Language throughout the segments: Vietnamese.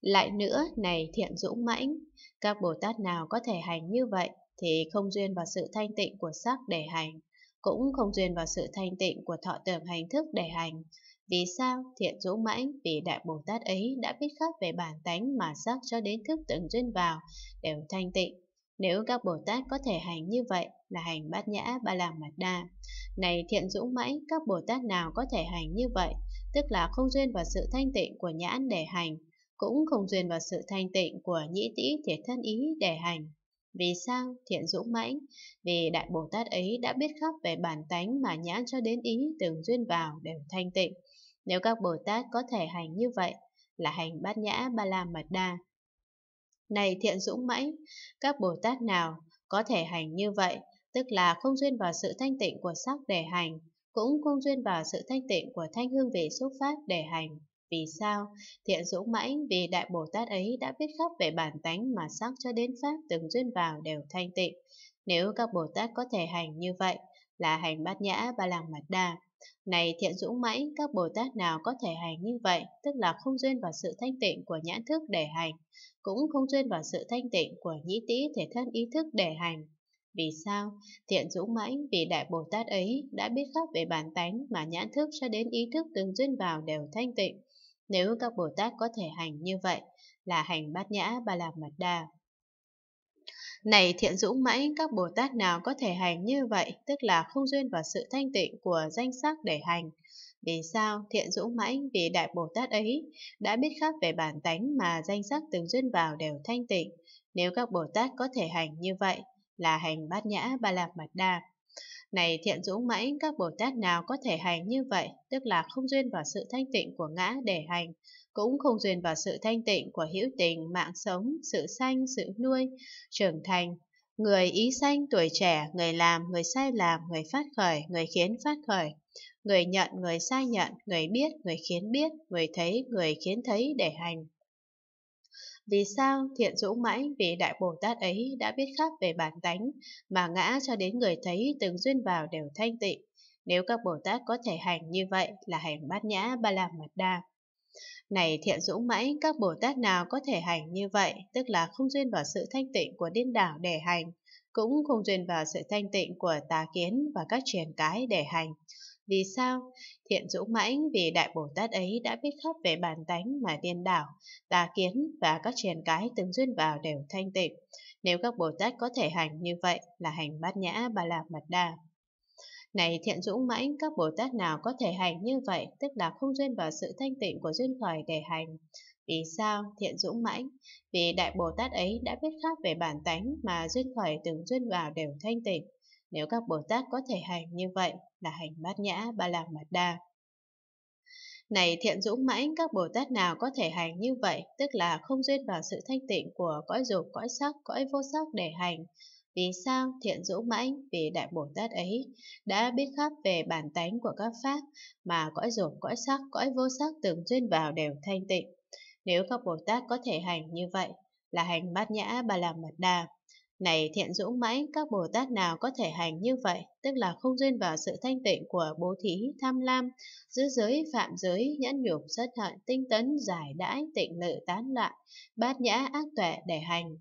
Lại nữa, này thiện dũng mãnh, các Bồ Tát nào có thể hành như vậy thì không duyên vào sự thanh tịnh của sắc để hành, cũng không duyên vào sự thanh tịnh của thọ tưởng hành thức để hành. Vì sao? Thiện dũng mãnh vì Đại Bồ Tát ấy đã biết khắp về bản tánh mà sắc cho đến thức từng duyên vào, đều thanh tịnh. Nếu các Bồ Tát có thể hành như vậy là hành bát nhã ba la mật đa. Này thiện dũng mãnh, các Bồ Tát nào có thể hành như vậy, tức là không duyên vào sự thanh tịnh của nhãn để hành, cũng không duyên vào sự thanh tịnh của nhĩ tĩ thể thân ý để hành. Vì sao thiện dũng mãnh? Vì Đại Bồ Tát ấy đã biết khắp về bản tánh mà nhãn cho đến ý từng duyên vào đều thanh tịnh. Nếu các Bồ Tát có thể hành như vậy, là hành bát nhã ba la mật đa. Này thiện dũng mãnh, các Bồ Tát nào có thể hành như vậy, tức là không duyên vào sự thanh tịnh của sắc để hành, cũng không duyên vào sự thanh tịnh của thanh hương vị xuất phát để hành. Vì sao? Thiện dũng mãnh vì Đại Bồ Tát ấy đã biết khắp về bản tánh mà sắc cho đến pháp từng duyên vào đều thanh tịnh. Nếu các Bồ Tát có thể hành như vậy, là hành bát nhã ba làng mật đà. Này thiện dũng mãnh, các Bồ Tát nào có thể hành như vậy, tức là không duyên vào sự thanh tịnh của nhãn thức để hành, cũng không duyên vào sự thanh tịnh của nhĩ tĩ thể thân ý thức để hành. Vì sao? Thiện dũng mãnh vì Đại Bồ Tát ấy đã biết khắp về bản tánh mà nhãn thức cho đến ý thức từng duyên vào đều thanh tịnh. Nếu các Bồ Tát có thể hành như vậy, là hành bát nhã ba la mật đa. Này thiện dũng mãnh, các Bồ Tát nào có thể hành như vậy, tức là không duyên vào sự thanh tịnh của danh sắc để hành. Vì sao thiện dũng mãnh vì Đại Bồ Tát ấy đã biết khác về bản tánh mà danh sắc từng duyên vào đều thanh tịnh. Nếu các Bồ Tát có thể hành như vậy, là hành bát nhã ba la mật đa. Này thiện dũng mãnh, các Bồ Tát nào có thể hành như vậy, tức là không duyên vào sự thanh tịnh của ngã để hành, cũng không duyên vào sự thanh tịnh của hữu tình, mạng sống, sự sanh, sự nuôi, trưởng thành. Người ý sanh tuổi trẻ, người làm, người sai làm, người phát khởi, người khiến phát khởi, người nhận, người sai nhận, người biết, người khiến biết, người thấy, người khiến thấy để hành. Vì sao thiện dũng mãi vì Đại Bồ Tát ấy đã biết khắp về bản tánh, mà ngã cho đến người thấy từng duyên vào đều thanh tịnh. Nếu các Bồ Tát có thể hành như vậy là hành bát nhã ba la mật đa. Này thiện dũng mãi các Bồ Tát nào có thể hành như vậy, tức là không duyên vào sự thanh tịnh của điên đảo để hành, cũng không duyên vào sự thanh tịnh của tà kiến và các truyền cái để hành, vì sao? Thiện Dũng Mãnh vì Đại Bồ Tát ấy đã biết khắp về bản tánh mà điên đảo, tà kiến và các truyền cái từng duyên vào đều thanh tịnh. Nếu các Bồ Tát có thể hành như vậy là hành bát nhã bà la mật đà. Này thiện dũng mãnh, các Bồ Tát nào có thể hành như vậy, tức là không duyên vào sự thanh tịnh của duyên khởi để hành. Vì sao? Thiện dũng mãnh. Vì Đại Bồ Tát ấy đã biết khắp về bản tánh mà duyên khởi từng duyên vào đều thanh tịnh. Nếu các Bồ Tát có thể hành như vậy là hành bát nhã ba la mật đa. Này thiện dũng mãnh, các Bồ Tát nào có thể hành như vậy, tức là không duyên vào sự thanh tịnh của cõi dục, cõi sắc, cõi vô sắc để hành. Vì sao thiện dũng mãnh? Vì Đại Bồ Tát ấy đã biết khắp về bản tánh của các Pháp, mà cõi dục, cõi sắc, cõi vô sắc từng duyên vào đều thanh tịnh. Nếu các Bồ Tát có thể hành như vậy, là hành bát nhã ba la mật đà. Này thiện dũng mãnh, các Bồ Tát nào có thể hành như vậy, tức là không duyên vào sự thanh tịnh của bố thí, tham lam, giữ giới, phạm giới, nhẫn nhục, sất hận, tinh tấn, giải đãi, tịnh lự, tán loạn, bát nhã, ác tuệ để hành.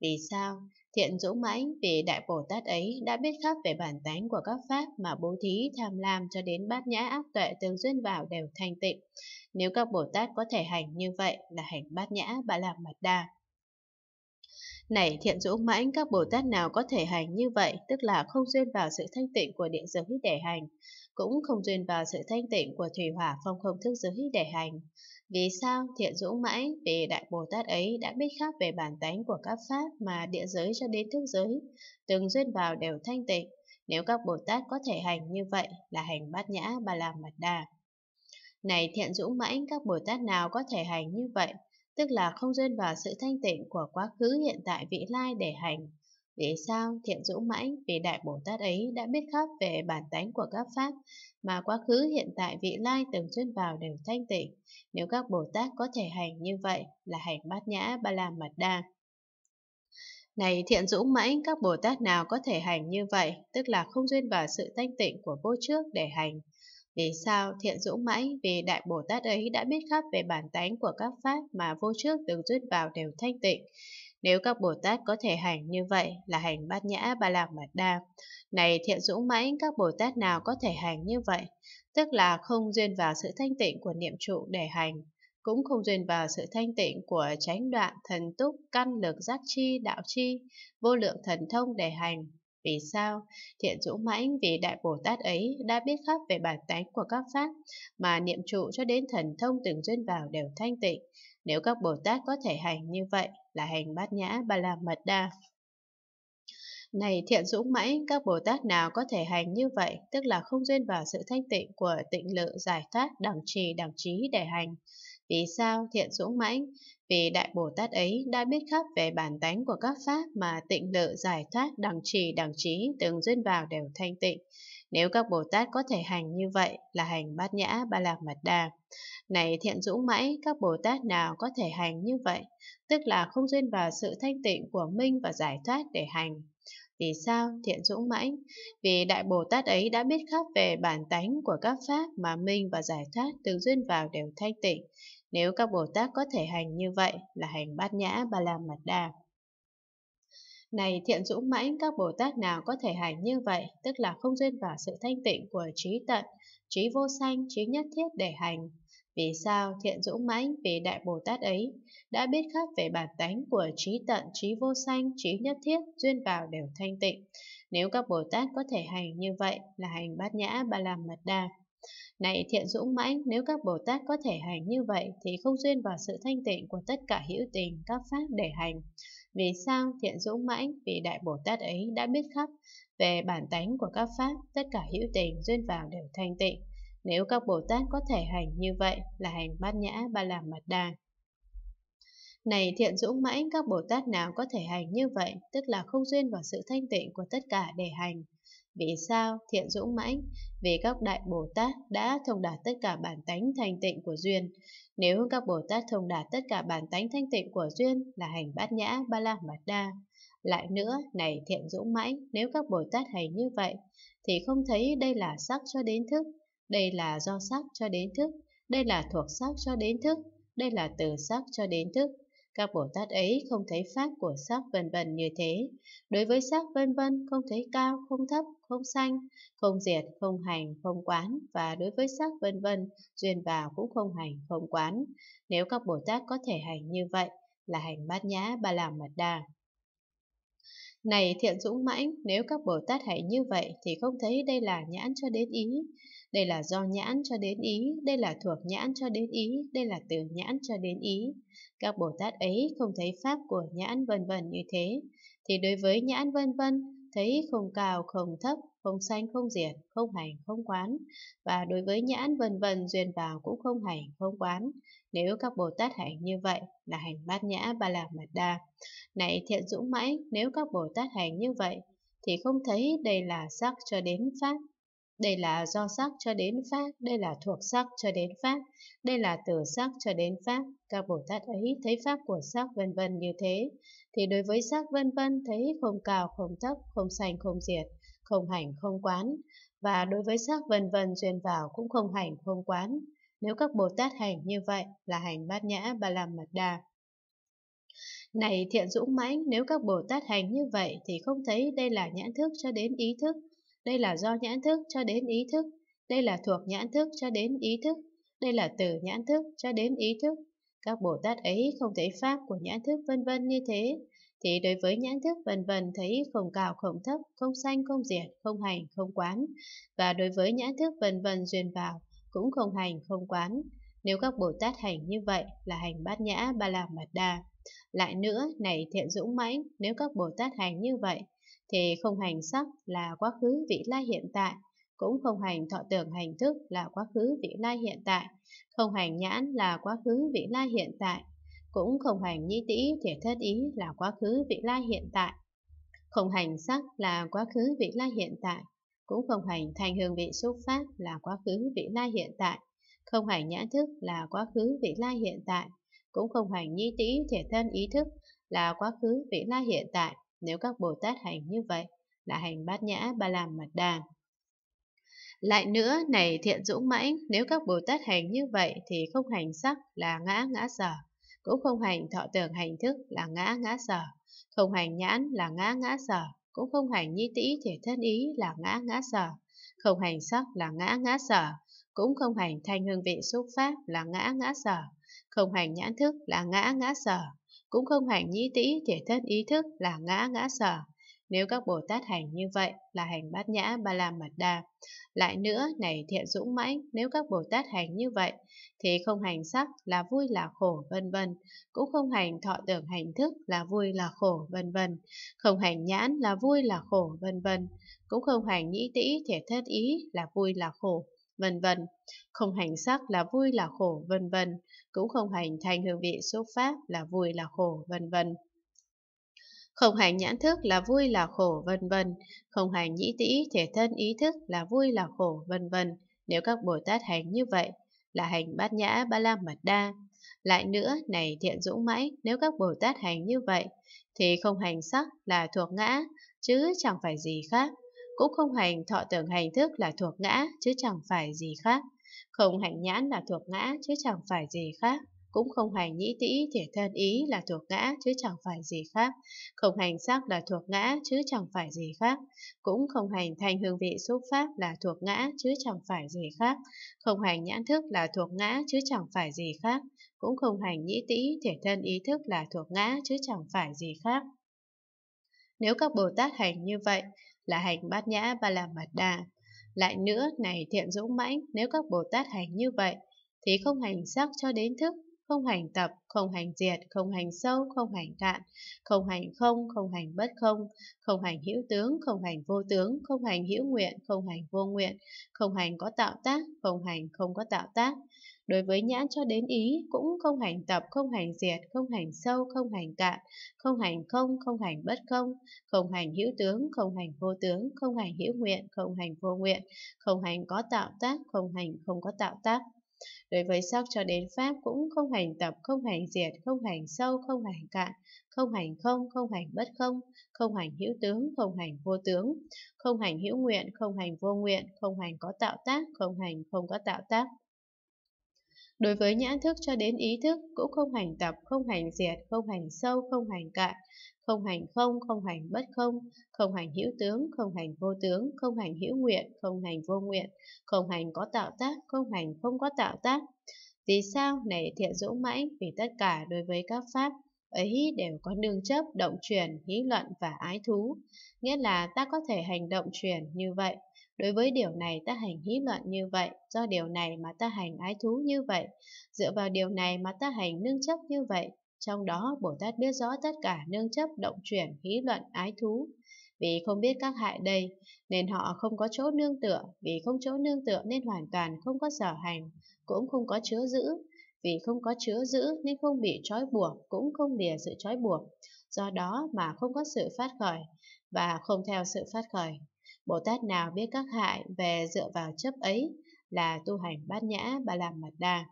Vì sao? Thiện dũng mãnh vì Đại Bồ Tát ấy đã biết khắp về bản tánh của các Pháp mà bố thí, tham lam cho đến bát nhã ác tuệ tương duyên vào đều thanh tịnh. Nếu các Bồ Tát có thể hành như vậy là hành bát nhã, bà làm mật đà. Này thiện dũng mãnh các Bồ Tát nào có thể hành như vậy, tức là không duyên vào sự thanh tịnh của địa giới để hành, cũng không duyên vào sự thanh tịnh của thủy hỏa phong không thức giới để hành. Vì sao thiện dũng mãnh? Vì Đại Bồ Tát ấy đã biết khác về bản tánh của các Pháp mà địa giới cho đến thức giới, từng duyên vào đều thanh tịnh. Nếu các Bồ Tát có thể hành như vậy là hành bát nhã bà la mật đà. Này thiện dũng mãnh các Bồ Tát nào có thể hành như vậy, tức là không duyên vào sự thanh tịnh của quá khứ hiện tại vị lai để hành. Vì sao thiện dũng mãnh vì Đại Bồ Tát ấy đã biết khắp về bản tánh của các Pháp mà quá khứ hiện tại vị lai từng duyên vào đều thanh tịnh. Nếu các Bồ Tát có thể hành như vậy là hành bát nhã ba la mật đa. Này thiện dũng mãnh, các Bồ Tát nào có thể hành như vậy, tức là không duyên vào sự thanh tịnh của vô trước để hành. Vì sao Thiện Dũng mãi vì Đại Bồ Tát ấy đã biết khắp về bản tánh của các Pháp mà vô trước từng rút vào đều thanh tịnh. Nếu các Bồ Tát có thể hành như vậy là hành bát nhã ba la mật đa. Này Thiện Dũng mãi các Bồ Tát nào có thể hành như vậy? Tức là không duyên vào sự thanh tịnh của niệm trụ để hành, cũng không duyên vào sự thanh tịnh của chánh đoạn, thần túc, căn lực giác chi, đạo chi, vô lượng thần thông để hành, vì sao? Thiện dũng mãnh vì Đại Bồ Tát ấy đã biết khắp về bản tánh của các Pháp, mà niệm trụ cho đến thần thông từng duyên vào đều thanh tịnh. Nếu các Bồ Tát có thể hành như vậy là hành bát nhã ba la mật đa. Này thiện dũng mãnh, các Bồ Tát nào có thể hành như vậy, tức là không duyên vào sự thanh tịnh của tịnh lự giải thoát đẳng trì đẳng trí để hành. Vì sao thiện dũng mãnh? Vì Đại Bồ Tát ấy đã biết khắp về bản tánh của các pháp mà tịnh lự giải thoát đẳng trì đẳng trí từng duyên vào đều thanh tịnh. Nếu các Bồ Tát có thể hành như vậy là hành bát nhã ba lạc mật đà. Này thiện dũng mãi, các Bồ Tát nào có thể hành như vậy? Tức là không duyên vào sự thanh tịnh của minh và giải thoát để hành. Vì sao thiện dũng mãnh? Vì Đại Bồ Tát ấy đã biết khắp về bản tánh của các pháp mà minh và giải thoát từng duyên vào đều thanh tịnh. Nếu các Bồ Tát có thể hành như vậy là hành bát nhã ba la mật đà. Này thiện dũng mãnh, các Bồ Tát nào có thể hành như vậy, tức là không duyên vào sự thanh tịnh của trí tận, trí vô sanh, trí nhất thiết để hành. Vì sao thiện dũng mãnh vì Đại Bồ Tát ấy đã biết khác về bản tánh của trí tận, trí vô sanh, trí nhất thiết, duyên vào đều thanh tịnh. Nếu các Bồ Tát có thể hành như vậy là hành bát nhã ba la mật đa. Này thiện dũng mãnh, nếu các Bồ Tát có thể hành như vậy thì không duyên vào sự thanh tịnh của tất cả hữu tình các pháp để hành. Vì sao thiện dũng mãnh? Vì Đại Bồ Tát ấy đã biết khắp về bản tánh của các pháp, tất cả hữu tình duyên vào đều thanh tịnh. Nếu các Bồ Tát có thể hành như vậy là hành bát nhã ba làm mật đà. Này thiện dũng mãnh, các Bồ Tát nào có thể hành như vậy, tức là không duyên vào sự thanh tịnh của tất cả để hành. Vì sao Thiện Dũng Mãnh? Vì các Đại Bồ Tát đã thông đạt tất cả bản tánh thanh tịnh của Duyên. Nếu các Bồ Tát thông đạt tất cả bản tánh thanh tịnh của Duyên là hành bát nhã ba la mật đa. Lại nữa, này Thiện Dũng Mãnh, nếu các Bồ Tát hành như vậy, thì không thấy đây là sắc cho đến thức, đây là do sắc cho đến thức, đây là thuộc sắc cho đến thức, đây là từ sắc cho đến thức, các Bồ Tát ấy không thấy pháp của sắc vân vân như thế. Đối với sắc vân vân không thấy cao, không thấp, không xanh không diệt, không hành, không quán và đối với sắc vân vân duyên vào cũng không hành, không quán. Nếu các Bồ Tát có thể hành như vậy là hành bát nhã ba la mật đà. Này thiện dũng mãnh, nếu các Bồ Tát hành như vậy thì không thấy đây là nhãn cho đến ý. Đây là do nhãn cho đến ý, đây là thuộc nhãn cho đến ý, đây là từ nhãn cho đến ý. Các Bồ Tát ấy không thấy pháp của nhãn vân vân như thế, thì đối với nhãn vân vân, thấy không cao không thấp, không sanh không diệt, không hành không quán, và đối với nhãn vân vân duyên vào cũng không hành không quán. Nếu các Bồ Tát hành như vậy là hành bát nhã ba la mật đa. Này thiện dũng mãi, nếu các Bồ Tát hành như vậy thì không thấy đây là sắc cho đến pháp đây là do sắc cho đến pháp, đây là thuộc sắc cho đến pháp, đây là từ sắc cho đến pháp. Các Bồ Tát ấy thấy pháp của sắc vân vân như thế, thì đối với sắc vân vân thấy không cao không thấp, không sanh không diệt, không hành không quán, và đối với sắc vân vân duyên vào cũng không hành không quán. Nếu các Bồ Tát hành như vậy là hành bát nhã ba la mật đà. Này thiện dũng mãnh, nếu các Bồ Tát hành như vậy thì không thấy đây là nhãn thức cho đến ý thức, đây là do nhãn thức cho đến ý thức, đây là thuộc nhãn thức cho đến ý thức, đây là từ nhãn thức cho đến ý thức. Các Bồ Tát ấy không thấy pháp của nhãn thức vân vân như thế, thì đối với nhãn thức vân vân thấy không cao không thấp, không sanh không diệt, không hành không quán, và đối với nhãn thức vân vân duyên vào cũng không hành không quán. Nếu các Bồ Tát hành như vậy là hành bát nhã ba la mật đà. Lại nữa, này thiện dũng mãnh, nếu các Bồ Tát hành như vậy thì không hành sắc là quá khứ vị lai hiện tại, cũng không hành thọ tưởng hành thức là quá khứ vị lai hiện tại, không hành nhãn là quá khứ vị lai hiện tại, cũng không hành nhĩ tĩ thể thất ý là quá khứ vị lai hiện tại. Không hành sắc là quá khứ vị lai hiện tại, cũng không hành thành hương vị xúc pháp là quá khứ vị lai hiện tại, không hành nhãn thức là quá khứ vị lai hiện tại, cũng không hành nhĩ tĩ thể thân ý thức là quá khứ vị lai hiện tại. Nếu các Bồ Tát hành như vậy, là hành bát nhã ba la mật đà. Lại nữa, này thiện dũng mãnh, nếu các Bồ Tát hành như vậy thì không hành sắc là ngã ngã sở, cũng không hành thọ tưởng hành thức là ngã ngã sở, không hành nhãn là ngã ngã sở, cũng không hành nhi tĩ thể thân ý là ngã ngã sở, không hành sắc là ngã ngã sở, cũng không hành thanh hương vị xúc pháp là ngã ngã sở, không hành nhãn thức là ngã ngã sở, cũng không hành nhĩ tĩ thể thất ý thức là ngã ngã sở. Nếu các Bồ Tát hành như vậy là hành bát nhã ba la mật đà Lại nữa, này thiện dũng mãnh, nếu các Bồ Tát hành như vậy, thì không hành sắc là vui là khổ vân vân, cũng không hành thọ tưởng hành thức là vui là khổ vân vân, không hành nhãn là vui là khổ vân vân, cũng không hành nhĩ tĩ thể thất ý là vui là khổ vân vân. Không hành sắc là vui là khổ, vân vân. Cũng không hành thành hương vị xúc pháp là vui là khổ, vân vân. Không hành nhãn thức là vui là khổ, vân vân. Không hành nhĩ tĩ thể thân ý thức là vui là khổ, vân vân. Nếu các Bồ Tát hành như vậy, là hành bát nhã ba la mật đa. Lại nữa, này thiện dũng mãnh, nếu các Bồ Tát hành như vậy, thì không hành sắc là thuộc ngã, chứ chẳng phải gì khác cũng không hành thọ tưởng hành thức là thuộc ngã chứ chẳng phải gì khác, không hành nhãn là thuộc ngã chứ chẳng phải gì khác, cũng không hành nhĩ tĩ thể thân ý là thuộc ngã chứ chẳng phải gì khác, không hành sắc là thuộc ngã chứ chẳng phải gì khác, cũng không hành thanh hương vị xúc pháp là thuộc ngã chứ chẳng phải gì khác, không hành nhãn thức là thuộc ngã chứ chẳng phải gì khác, cũng không hành nhĩ tĩ thể thân ý thức là thuộc ngã chứ chẳng phải gì khác. Nếu các Bồ Tát hành như vậy, là hành bát nhã ba la mật đà. Lại nữa, này thiện dũng mãnh, nếu các Bồ Tát hành như vậy, thì không hành sắc cho đến thức không hành tập, không hành diệt, không hành sâu, không hành cạn, không hành không, không hành bất không, không hành hữu tướng, không hành vô tướng, không hành hữu nguyện, không hành vô nguyện, không hành có tạo tác, không hành không có tạo tác. Đối với nhãn cho đến ý cũng không hành tập, không hành diệt, không hành sâu, không hành cạn, không hành không, không hành bất không, không hành hữu tướng, không hành vô tướng, không hành hữu nguyện, không hành vô nguyện, không hành có tạo tác, không hành không có tạo tác. Đối với sắc cho đến Pháp cũng không hành tập, không hành diệt, không hành sâu, không hành cạn, không hành không, không hành bất không, không hành hữu tướng, không hành vô tướng, không hành hữu nguyện, không hành vô nguyện, không hành có tạo tác, không hành không có tạo tác. Đối với nhãn thức cho đến ý thức cũng không hành tập, không hành diệt, không hành sâu, không hành cạn, không hành không, không hành bất không, không hành hữu tướng, không hành vô tướng, không hành hữu nguyện, không hành vô nguyện, không hành có tạo tác, không hành không có tạo tác. Vì sao này thiện dũng mãnh vì tất cả đối với các pháp ấy đều có nương chấp, động chuyển, hí luận và ái thú. Nghĩa là ta có thể hành động chuyển như vậy. Đối với điều này ta hành hí luận như vậy, do điều này mà ta hành ái thú như vậy, dựa vào điều này mà ta hành nương chấp như vậy, trong đó, Bồ Tát biết rõ tất cả nương chấp, động chuyển, khí luận, ái thú. Vì không biết các hại đây, nên họ không có chỗ nương tựa, vì không chỗ nương tựa nên hoàn toàn không có sở hành, cũng không có chứa giữ. Vì không có chứa giữ nên không bị trói buộc, cũng không lìa sự trói buộc. Do đó mà không có sự phát khởi, và không theo sự phát khởi. Bồ Tát nào biết các hại về dựa vào chấp ấy là tu hành bát nhã ba làm mật đa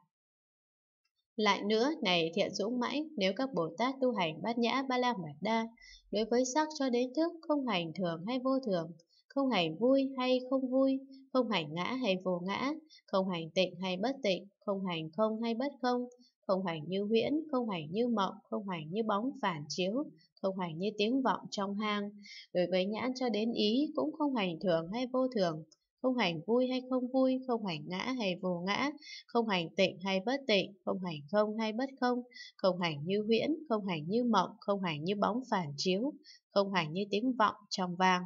lại nữa, này thiện dũng mãnh, nếu các Bồ Tát tu hành bát nhã ba la mật đa, đối với sắc cho đến thức, không hành thường hay vô thường, không hành vui hay không vui, không hành ngã hay vô ngã, không hành tịnh hay bất tịnh, không hành không hay bất không, không hành như huyễn, không hành như mộng, không hành như bóng phản chiếu, không hành như tiếng vọng trong hang. Đối với nhãn cho đến ý cũng không hành thường hay vô thường, không hành vui hay không vui, không hành ngã hay vô ngã, không hành tịnh hay bất tịnh, không hành không hay bất không, không hành như huyễn, không hành như mộng, không hành như bóng phản chiếu, không hành như tiếng vọng trong vang.